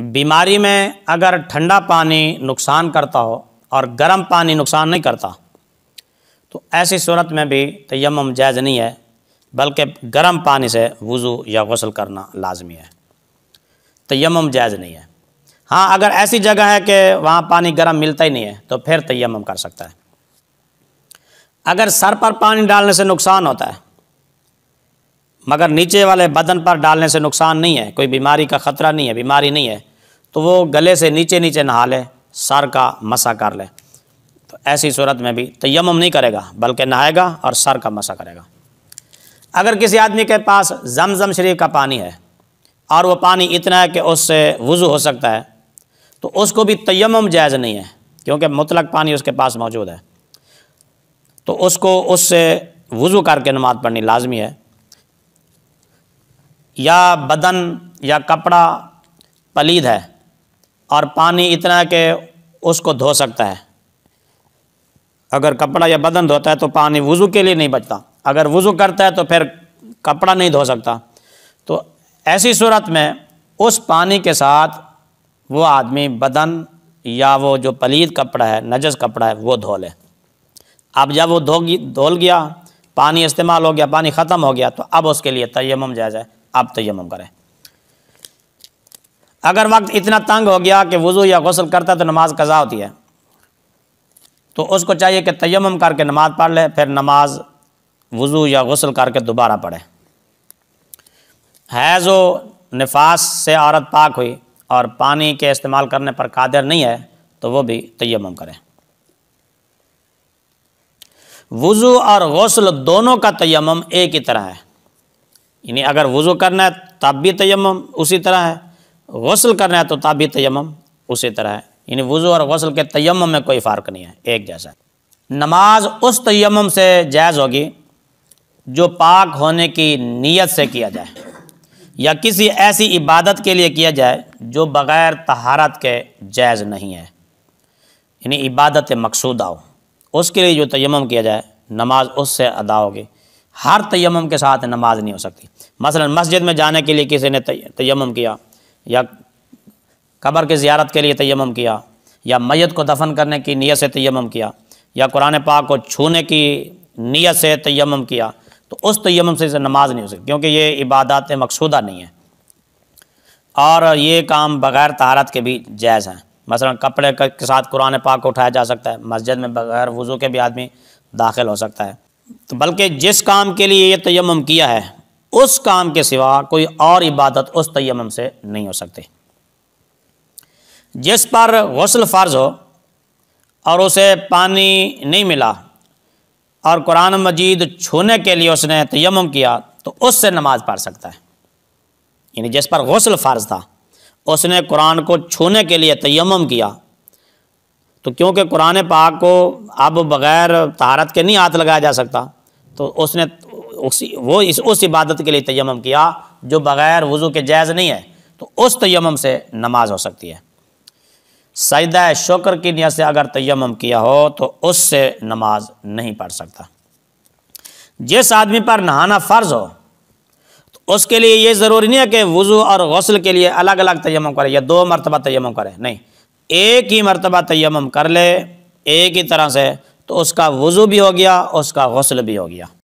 बीमारी में अगर ठंडा पानी नुकसान करता हो और गर्म पानी नुकसान नहीं करता तो ऐसी सूरत में भी तयम जायज़ नहीं है बल्कि गर्म पानी से वज़ू या गसल करना लाजमी है तयम जायज़ नहीं है हाँ अगर ऐसी जगह है कि वहाँ पानी गर्म मिलता ही नहीं है तो फिर तयम कर सकता है अगर सर पर पानी डालने से नुकसान होता है मगर नीचे वाले बदन पर डालने से नुकसान नहीं है कोई बीमारी का ख़तरा नहीं है बीमारी नहीं है तो वो गले से नीचे नीचे नहा ले सर का मसा कर ले तो ऐसी सूरत में भी तयम नहीं करेगा बल्कि नहाएगा और सर का मसा करेगा अगर किसी आदमी के पास जमजम शरीफ का पानी है और वो पानी इतना है कि उससे वज़ू हो सकता है तो उसको भी तयम जायज़ नहीं है क्योंकि मुतलक पानी उसके पास मौजूद है तो उसको उससे वज़ू करके नमाज़ पढ़नी लाजमी है या बदन या कपड़ा पलीद है और पानी इतना कि उसको धो सकता है अगर कपड़ा या बदन धोता है तो पानी वज़ू के लिए नहीं बचता अगर वज़ू करता है तो फिर कपड़ा नहीं धो सकता तो ऐसी सूरत में उस पानी के साथ वो आदमी बदन या वो जो पलीद कपड़ा है नजस कपड़ा है वो धो ले अब जब वो धो धोल गया पानी इस्तेमाल हो गया पानी ख़त्म हो गया तो अब उसके लिए तयम जायज़ है आप तयम करें अगर वक्त इतना तंग हो गया कि वज़ू या गसल करता है तो नमाज कज़ा होती है तो उसको चाहिए कि तयम करके नमाज पढ़ ले फिर नमाज वज़ू या गसल करके दोबारा पढ़े हैज़ नफास से औरत पाक हुई और पानी के इस्तेमाल करने पर कादिर नहीं है तो वो भी तयम करें वज़ू और गसल दोनों का तयम एक ही तरह है यानी अगर वज़ू करना है तब भी तयम उसी तरह है गसल करना है तो तब भी तयम उसी तरह है यानी वज़ू और गसल के तयम में कोई फ़र्क नहीं है एक जैसा नमाज उस तयम से जायज़ होगी जो पाक होने की नीयत से किया जाए या किसी ऐसी इबादत के लिए किया जाए जो बग़ैर तहारत के जायज़ नहीं है यानी इबादत मकसूद हो उसके लिए जो तयम किया जाए नमाज उससे अदा होगी हर तयम के साथ नमाज नहीं हो सकती मसलन मस्जिद में जाने के लिए किसी ने तयम किया या कब्र की ज्यारत के लिए तयम किया या मैत को दफन करने की नीयत से तयम किया या कुरान पाक को छूने की नीयत से तयम किया तो उस तयम से नमाज नहीं हो सकती क्योंकि ये इबादत मकसूदा नहीं है और ये काम बग़ैर तहारत के भी जायज़ हैं मसलन कपड़े के साथ कुरान पाक को उठाया जा सकता है मस्जिद में बग़ैर वज़ू के भी आदमी दाखिल हो सकता है तो बल्कि जिस काम के लिए ये तयम किया है उस काम के सिवा कोई और इबादत उस तयम से नहीं हो सकती जिस पर गसल फ़र्ज हो और उसे पानी नहीं मिला और कुरान मजीद छूने के लिए उसने तयम किया तो उससे नमाज पढ़ सकता है यानी जिस पर गसल फ़र्ज था उसने कुरान को छूने के लिए तयम किया तो क्योंकि कुरान पाक को अब बग़ैर तहारत के नहीं हाथ लगाया जा सकता तो उसने उसी वो इस उस इबादत के लिए तयम किया जो बग़ैर वज़ू के जायज़ नहीं है तो उस तयम से नमाज हो सकती है सजदा शुक्र की नियत से अगर तयम किया हो तो उससे नमाज नहीं पढ़ सकता जिस आदमी पर नहाना फ़र्ज हो तो उसके लिए ये ज़रूरी नहीं है कि वज़ू और गसल के लिए अलग अलग तयम करे या दो मरतबा तयम करे नहीं एक ही मरतबा तयम कर ले एक ही तरह से तो उसका वज़ू भी हो गया उसका गसल भी हो गया